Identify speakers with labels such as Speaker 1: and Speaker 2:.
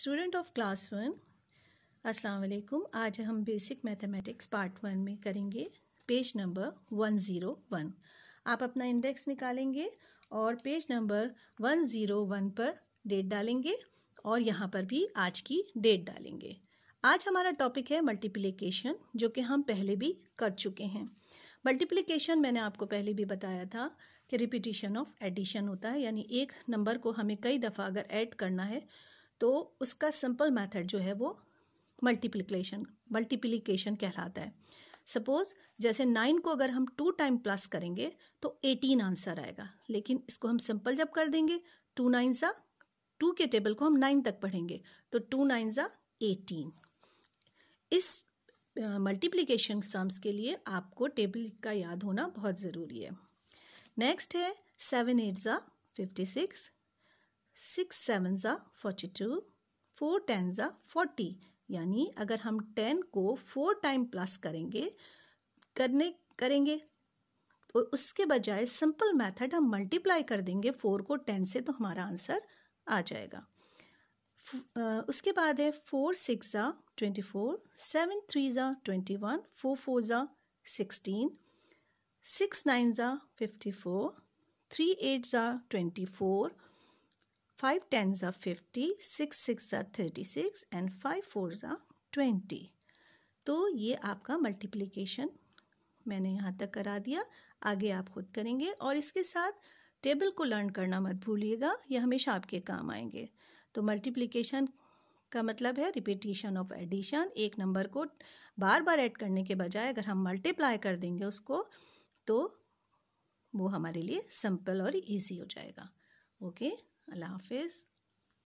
Speaker 1: Student of class one अस्सलाम वालेकुम आज हम बेसिक मैथमेटिक्स पार्ट वन में करेंगे page number one zero one आप अपना इंडेक्स निकालेंगे और page number one zero one पर डेट डालेंगे और यहाँ पर भी आज की डेट डालेंगे आज हमारा टॉपिक है मल्टीप्लिकेशन जो कि हम पहले भी कर चुके हैं मल्टीप्लिकेशन मैंने आपको पहले भी बताया था कि रिपीटिशन ऑफ एडिशन होता है यानी एक नंबर को हमें कई दफ़ा अगर ऐड करना है तो उसका सिंपल मेथड जो है वो मल्टीप्लिकेशन मल्टीप्लिकेशन कहलाता है सपोज जैसे नाइन को अगर हम टू टाइम प्लस करेंगे तो एटीन आंसर आएगा लेकिन इसको हम सिंपल जब कर देंगे टू नाइन ज़ा टू के टेबल को हम नाइन तक पढ़ेंगे तो टू नाइन ज़ा एटीन इस मल्टीप्लिकेशन uh, सम्स के लिए आपको टेबल का याद होना बहुत ज़रूरी है नेक्स्ट है सेवन एट ज़ा फिफ्टी सिक्स सिक्स सेवन ज़ा फोर्टी टू फोर टेन ज़ा फोर्टी यानी अगर हम टेन को फोर टाइम प्लस करेंगे करने करेंगे और तो उसके बजाय सिंपल मेथड हम मल्टीप्लाई कर देंगे फोर को टेन से तो हमारा आंसर आ जाएगा उसके बाद है फोर सिक्स ज़ा ट्वेंटी फोर सेवन थ्री ज़ा ट्वेंटी वन फोर फोर ज़ा सिक्सटीन सिक्स नाइन ज़ा फिफ्टी फोर थ्री एट ज़ा ट्वेंटी फोर फ़ाइव टेन ज़ा फिफ्टी सिक्स सिक्स ज़ा thirty six and five four ज़ा ट्वेंटी तो ये आपका मल्टीप्लिकेशन मैंने यहाँ तक करा दिया आगे आप खुद करेंगे और इसके साथ टेबल को लर्न करना मत भूलिएगा ये हमेशा आपके काम आएंगे तो मल्टीप्लिकेशन का मतलब है रिपीटिशन ऑफ एडिशन एक नंबर को बार बार ऐड करने के बजाय अगर हम मल्टीप्लाई कर देंगे उसको तो वो हमारे लिए सिंपल और इजी हो जाएगा ओके okay? Allah Hafiz.